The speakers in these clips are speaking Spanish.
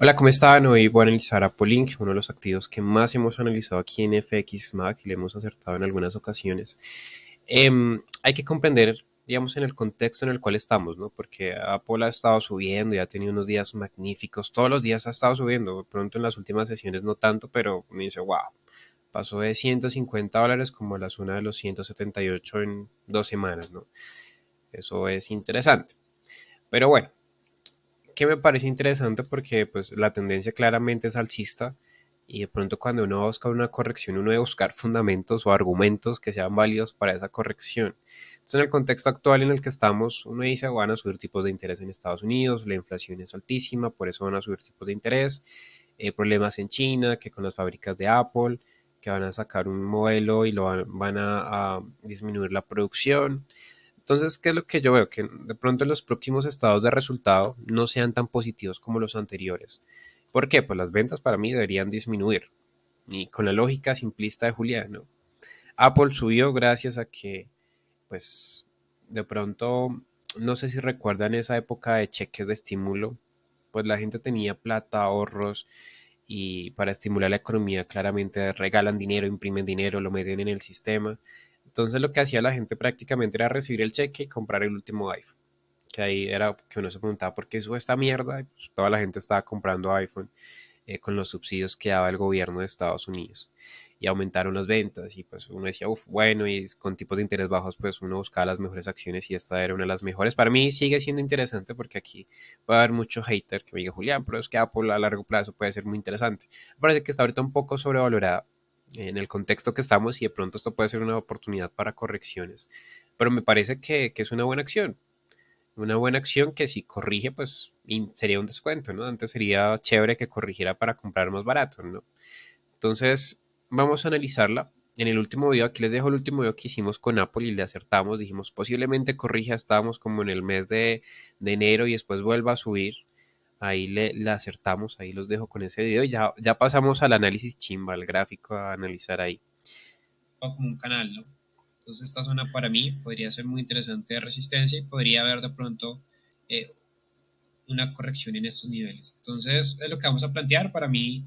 Hola, ¿cómo están? Hoy voy a analizar a Polink, uno de los activos que más hemos analizado aquí en FX Mac y le hemos acertado en algunas ocasiones. Em, hay que comprender, digamos, en el contexto en el cual estamos, ¿no? Porque Apple ha estado subiendo y ha tenido unos días magníficos. Todos los días ha estado subiendo, pronto en las últimas sesiones no tanto, pero me dice, wow, pasó de 150 dólares como a la zona de los 178 en dos semanas, ¿no? Eso es interesante. Pero bueno, que me parece interesante porque pues la tendencia claramente es alcista y de pronto cuando uno busca una corrección uno debe buscar fundamentos o argumentos que sean válidos para esa corrección. Entonces en el contexto actual en el que estamos uno dice van a subir tipos de interés en Estados Unidos, la inflación es altísima, por eso van a subir tipos de interés, eh, problemas en China, que con las fábricas de Apple, que van a sacar un modelo y lo van, a disminuir la producción. Entonces, ¿qué es lo que yo veo? Que de pronto los próximos estados de resultado no sean tan positivos como los anteriores. ¿Por qué? Pues las ventas para mí deberían disminuir. Y con la lógica simplista de ¿no? Apple subió gracias a que, pues, de pronto, no sé si recuerdan esa época de cheques de estímulo, pues la gente tenía plata, ahorros, y para estimular la economía claramente regalan dinero, imprimen dinero, lo meten en el sistema. Entonces lo que hacía la gente prácticamente era recibir el cheque y comprar el último iPhone. Que ahí era que uno se preguntaba por qué sube esta mierda pues, toda la gente estaba comprando iPhone eh, con los subsidios que daba el gobierno de Estados Unidos. Y aumentaron las ventas y pues uno decía, uff, bueno, y con tipos de interés bajos pues uno buscaba las mejores acciones y esta era una de las mejores. Para mí sigue siendo interesante porque aquí va a haber mucho hater que me diga, Julián, pero es que Apple a largo plazo puede ser muy interesante. parece que está ahorita un poco sobrevalorada en el contexto que estamos y de pronto esto puede ser una oportunidad para correcciones. Pero me parece que, es una buena acción. Una buena acción que si corrige, pues sería un descuento, ¿no? Antes sería chévere que corrigiera para comprar más barato, ¿no? Entonces, vamos a analizarla. En el último video, aquí les dejo el último video que hicimos con Apple y le acertamos, dijimos posiblemente corrija, estábamos como en el mes de, de enero y después vuelva a subir Ahí le, acertamos, ahí los dejo con ese video. Ya, ya pasamos al análisis chimba, al gráfico a analizar ahí. Ah, como un canal, ¿no? Entonces esta zona para mí podría ser muy interesante de resistencia y podría haber de pronto eh, una corrección en estos niveles. Entonces es lo que vamos a plantear. Para mí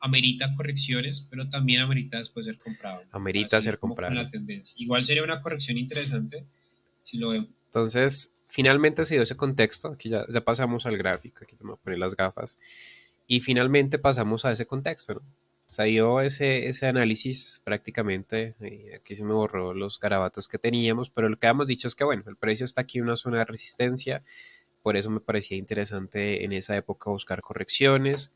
amerita correcciones, pero también amerita después ser comprado. Amerita ser comprado. Igual sería una corrección interesante si lo vemos. Entonces finalmente se dio ese contexto, aquí ya, pasamos al gráfico, aquí me voy las gafas, y finalmente pasamos a ese contexto, ¿no? Se ese, análisis prácticamente, aquí se me borró los garabatos que teníamos, pero lo que habíamos dicho es que, bueno, el precio está aquí en una zona de resistencia, por eso me parecía interesante en esa época buscar correcciones,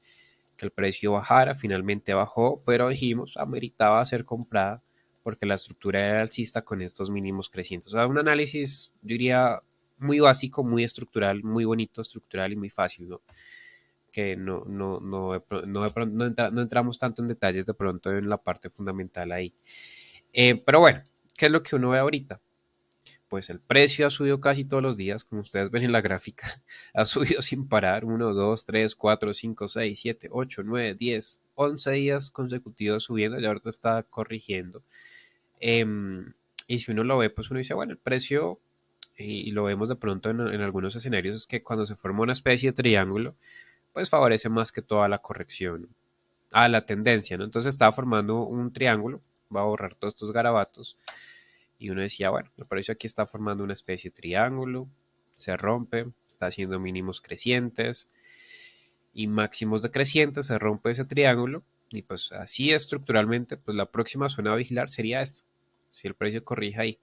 que el precio bajara, finalmente bajó, pero dijimos, ameritaba ah, ser comprada porque la estructura era alcista con estos mínimos crecientes. O sea, un análisis, yo diría, muy básico, muy estructural, muy bonito, estructural y muy fácil, ¿no? que no, no, no, no, entramos tanto en detalles de pronto en la parte fundamental ahí. Eh, pero bueno, ¿qué es lo que uno ve ahorita? Pues el precio ha subido casi todos los días, como ustedes ven en la gráfica, ha subido sin parar 1, 2, 3, 4, 5, 6, 7, 8, 9, 10, 11 días consecutivos subiendo, y ahorita está corrigiendo. Em, y si uno lo ve, pues uno dice, bueno, el precio y, lo vemos de pronto en, algunos escenarios, es que cuando se forma una especie de triángulo, pues favorece más que toda la corrección a la tendencia, ¿no? Entonces está formando un triángulo, va a borrar todos estos garabatos, y uno decía, bueno, el precio aquí está formando una especie de triángulo, se rompe, está haciendo mínimos crecientes y máximos decrecientes, se rompe ese triángulo, y pues así estructuralmente, pues la próxima zona a vigilar sería esta, si el precio corrige ahí.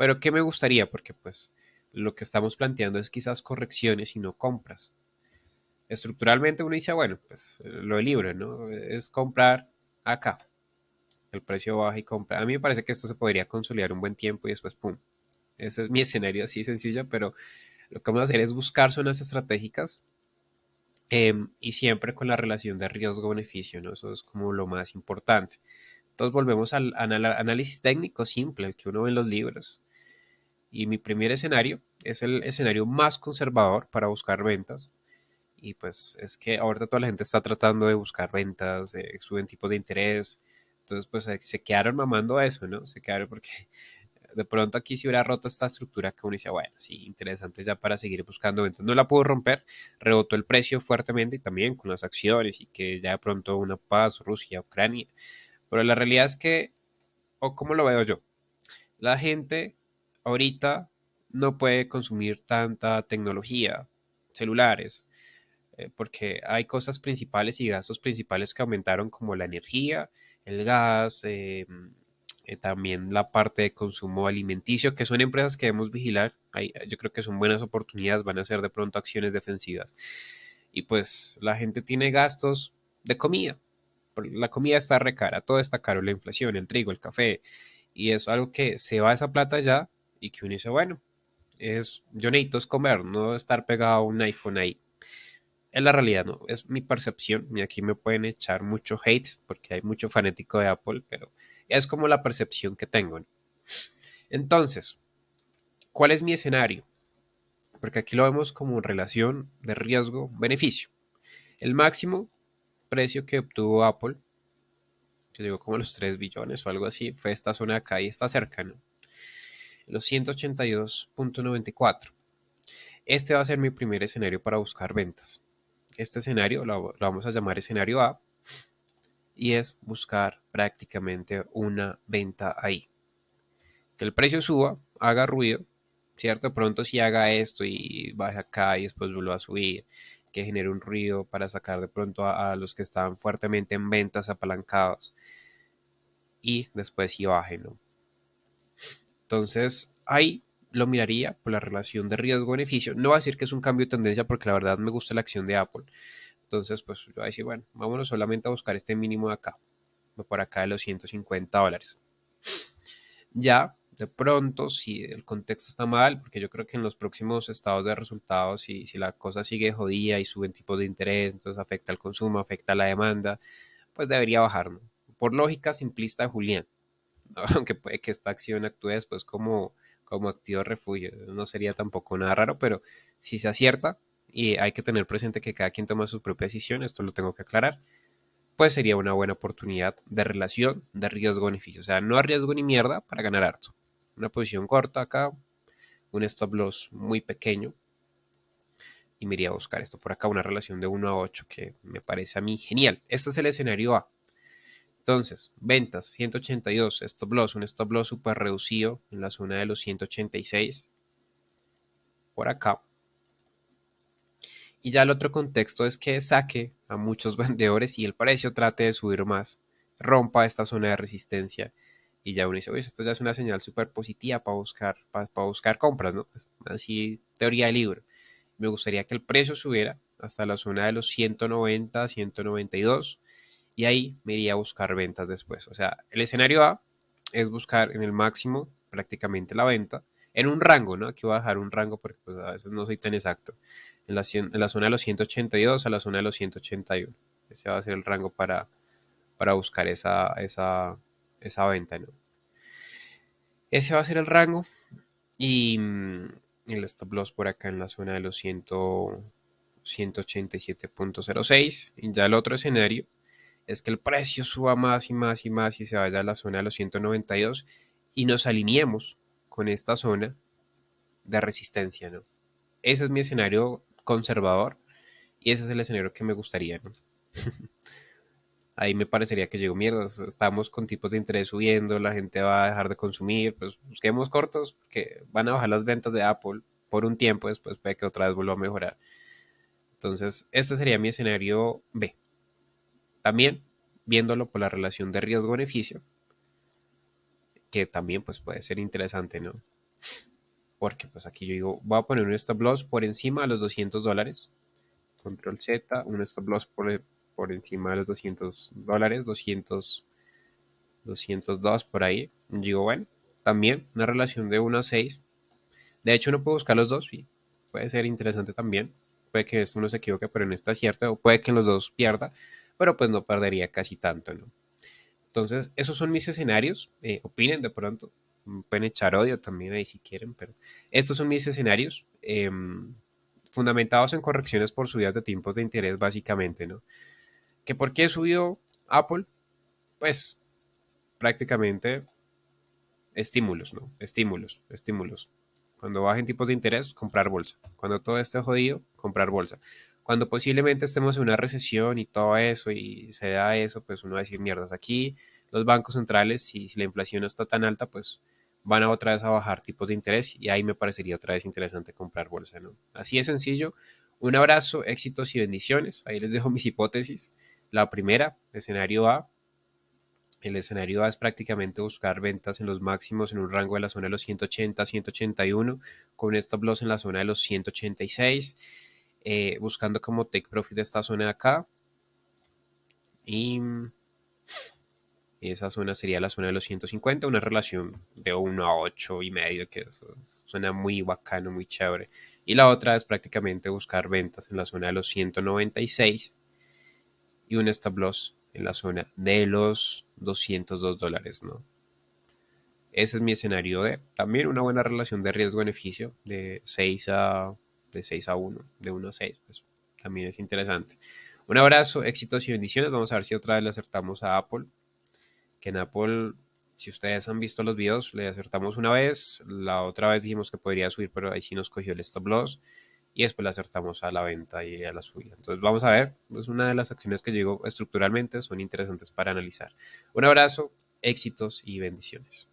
Pero ¿qué me gustaría? Porque pues lo que estamos planteando es quizás correcciones y no compras. Estructuralmente uno dice, bueno, pues lo del libro, ¿no? Es comprar acá. El precio baja y compra. A mí me parece que esto se podría consolidar un buen tiempo y después, ¡pum! Ese es mi escenario así sencillo, pero lo que vamos a hacer es buscar zonas estratégicas em, y siempre con la relación de riesgo-beneficio, ¿no? Eso es como lo más importante. Entonces volvemos al análisis técnico simple, el que uno ve en los libros. Y mi primer escenario es el escenario más conservador para buscar ventas. Y pues es que ahorita toda la gente está tratando de buscar ventas, eh, suben tipos de interés. Entonces pues se quedaron mamando a eso, ¿no? Se quedaron porque de pronto aquí se hubiera roto esta estructura que uno decía, bueno, sí, interesante ya para seguir buscando ventas. No la pudo romper, rebotó el precio fuertemente y también con las acciones y que ya de pronto una paz, Rusia, Ucrania. Pero la realidad es que, o como lo veo yo, la gente ahorita no puede consumir tanta tecnología, celulares, eh, porque hay cosas principales y gastos principales que aumentaron como la energía, el gas, eh, eh, también la parte de consumo alimenticio, que son empresas que debemos vigilar. yo creo que son buenas oportunidades, van a ser de pronto acciones defensivas. Y pues la gente tiene gastos de comida. La comida está recara, todo está caro, la inflación, el trigo, el café, y es algo que se va esa plata ya y que uno dice, bueno, es, yo necesito comer, no estar pegado a un iPhone ahí. Es la realidad, ¿no? Es mi percepción y aquí me pueden echar mucho hate porque hay mucho fanático de Apple, pero es como la percepción que tengo. Entonces, ¿cuál es mi escenario? Porque aquí lo vemos como relación de riesgo-beneficio. El máximo precio que obtuvo Apple, que digo como los 3 billones o algo así, fue esta zona acá y está cerca, ¿no? los 182.94. Este va a ser mi primer escenario para buscar ventas. Este escenario lo, vamos a llamar escenario A y es buscar prácticamente una venta ahí. Que el precio suba, haga ruido, ¿cierto? Pronto si haga esto y baja acá y después vuelva a subir, que genere un ruido para sacar de pronto a, los que estaban fuertemente en ventas apalancados y después si bajen, ¿no? Entonces, ahí lo miraría por la relación de riesgo-beneficio. No va a decir que es un cambio de tendencia porque la verdad me gusta la acción de Apple. Entonces, pues yo voy a decir, bueno, vámonos solamente a buscar este mínimo de acá, por acá de los 150 dólares. Ya, de pronto, si el contexto está mal, porque yo creo que en los próximos estados de resultados, si, si la cosa sigue jodida y suben tipos de interés, entonces afecta al consumo, afecta a la demanda, pues debería bajar, ¿no? Por lógica simplista de Julián, aunque puede que esta acción actúe después como, como activo refugio, no sería tampoco nada raro, pero si se acierta y hay que tener presente que cada quien toma su propia decisión, esto lo tengo que aclarar, pues sería una buena oportunidad de relación de riesgo-beneficio, o sea, no riesgo ni mierda para ganar harto. Una posición corta acá, un stop loss muy pequeño, y me iría a buscar esto por acá, una relación de 1 a 8 que me parece a mí genial. Este es el escenario A. Entonces, ventas 182, stop loss, un stop loss super reducido en la zona de los 186 por acá. Y ya el otro contexto es que saque a muchos vendedores y el precio trate de subir más, rompa esta zona de resistencia y ya uno dice, oye, esto ya es una señal súper positiva para buscar, para, buscar compras, ¿no? así, teoría de libro. Me gustaría que el precio subiera hasta la zona de los 190, 192 y ahí me iría a buscar ventas después. O sea, el escenario A es buscar en el máximo prácticamente la venta, en un rango, ¿no? Aquí voy a dejar un rango porque pues, a veces no soy tan exacto. En la, zona de los 182 a la zona de los 181. Ese va a ser el rango para, para buscar esa, esa, venta, ¿no? Ese va a ser el rango y mm, el stop loss por acá en la zona de los 187.06. Y Ya el otro escenario es que el precio suba más y más y más y se vaya a la zona de los 192 y nos alineemos con esta zona de resistencia, ¿no? Ese es mi escenario conservador y ese es el escenario que me gustaría, Ahí me parecería que llegó mierda, estamos con tipos de interés subiendo, la gente va a dejar de consumir, pues busquemos cortos que van a bajar las ventas de Apple por un tiempo, después puede que otra vez vuelva a mejorar. Entonces, este sería mi escenario B. También viéndolo por la relación de riesgo-beneficio, que también pues, puede ser interesante, ¿no? Porque pues aquí yo digo, voy a poner un stop loss por encima de los 200 dólares. Control Z, un stop loss por, por encima de los 200 dólares, 200, 202 por ahí. digo, bueno, también una relación de 1 a 6. De hecho, uno puede buscar los dos puede ser interesante también. Puede que uno se equivoque, pero en está cierto o puede que los dos pierda pero pues no perdería casi tanto, ¿no? Entonces, esos son mis escenarios. Eh, opinen de pronto. Mm, pueden echar odio también ahí si quieren, pero estos son mis escenarios em, fundamentados en correcciones por subidas de tipos de interés, básicamente, ¿no? ¿Que por qué subió Apple? Pues prácticamente estímulos, ¿no? Estímulos, estímulos. Cuando bajen tipos de interés, comprar bolsa. Cuando todo esté jodido, comprar bolsa cuando posiblemente estemos en una recesión y todo eso y se da eso, pues uno va a decir, mierdas, aquí los bancos centrales, si, la inflación no está tan alta, pues van a otra vez a bajar tipos de interés y ahí me parecería otra vez interesante comprar bolsa, ¿no? Así de sencillo. Un abrazo, éxitos y bendiciones. Ahí les dejo mis hipótesis. La primera, escenario A. El escenario A es prácticamente buscar ventas en los máximos en un rango de la zona de los 180, 181, con estos stop en la zona de los 186. Eh, buscando como take profit esta zona de acá. Y mm, esa zona sería la zona de los 150, una relación de 1 a 8 y medio, que suena muy bacano, muy chévere. Y la otra es prácticamente buscar ventas en la zona de los 196 y un stop loss en la zona de los 202 dólares, ¿no? Ese es mi escenario de también una buena relación de riesgo-beneficio de 6 a de 6 a 1, de 1 a 6, pues también es interesante. Un abrazo, éxitos y bendiciones. Vamos a ver si otra vez le acertamos a Apple. Que en Apple, si ustedes han visto los videos, le acertamos una vez. La otra vez dijimos que podría subir, pero ahí sí nos cogió el stop loss. Y después le acertamos a la venta y a la subida. Entonces vamos a ver. Es una de las acciones que llegó estructuralmente. Son interesantes para analizar. Un abrazo, éxitos y bendiciones.